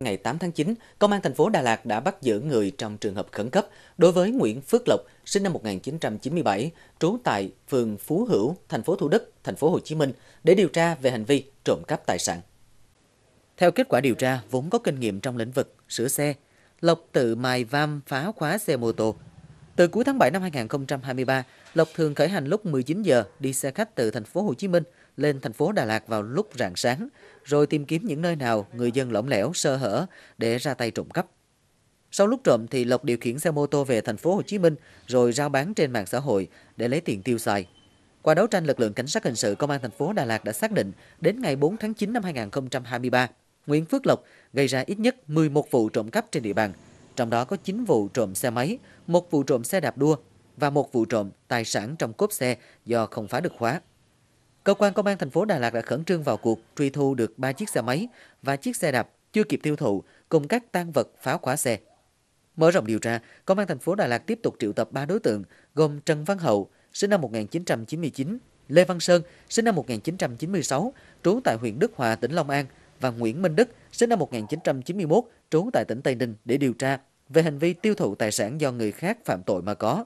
Ngày 8 tháng 9, Công an thành phố Đà Lạt đã bắt giữ người trong trường hợp khẩn cấp đối với Nguyễn Phước Lộc, sinh năm 1997, trú tại phường Phú Hữu, thành phố Thủ Đức, thành phố Hồ Chí Minh để điều tra về hành vi trộm cắp tài sản. Theo kết quả điều tra, vốn có kinh nghiệm trong lĩnh vực sửa xe, Lộc tự mài vam phá khóa xe mô tô từ cuối tháng 7 năm 2023, Lộc thường khởi hành lúc 19 giờ đi xe khách từ thành phố Hồ Chí Minh lên thành phố Đà Lạt vào lúc rạng sáng, rồi tìm kiếm những nơi nào người dân lỏng lẻo, sơ hở để ra tay trộm cắp. Sau lúc trộm thì Lộc điều khiển xe mô tô về thành phố Hồ Chí Minh rồi giao bán trên mạng xã hội để lấy tiền tiêu xài. Qua đấu tranh, lực lượng cảnh sát hình sự công an thành phố Đà Lạt đã xác định đến ngày 4 tháng 9 năm 2023, Nguyễn Phước Lộc gây ra ít nhất 11 vụ trộm cắp trên địa bàn, trong đó có 9 vụ trộm xe máy, một vụ trộm xe đạp đua và một vụ trộm tài sản trong cốp xe do không phá được khóa. Cơ quan công an thành phố Đà Lạt đã khẩn trương vào cuộc truy thu được 3 chiếc xe máy và chiếc xe đạp chưa kịp tiêu thụ cùng các tang vật phá khóa xe. Mở rộng điều tra, công an thành phố Đà Lạt tiếp tục triệu tập 3 đối tượng gồm Trần Văn Hậu, sinh năm 1999, Lê Văn Sơn, sinh năm 1996, trú tại huyện Đức Hòa, tỉnh Long An và Nguyễn Minh Đức, sinh năm 1991, trú tại tỉnh Tây Ninh để điều tra về hành vi tiêu thụ tài sản do người khác phạm tội mà có.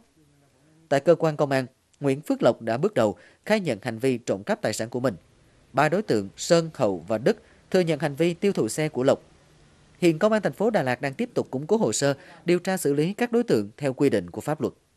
Tại cơ quan công an, Nguyễn Phước Lộc đã bước đầu khai nhận hành vi trộm cắp tài sản của mình. Ba đối tượng Sơn, Hậu và Đức thừa nhận hành vi tiêu thụ xe của Lộc. Hiện công an thành phố Đà Lạt đang tiếp tục củng cố hồ sơ, điều tra xử lý các đối tượng theo quy định của pháp luật.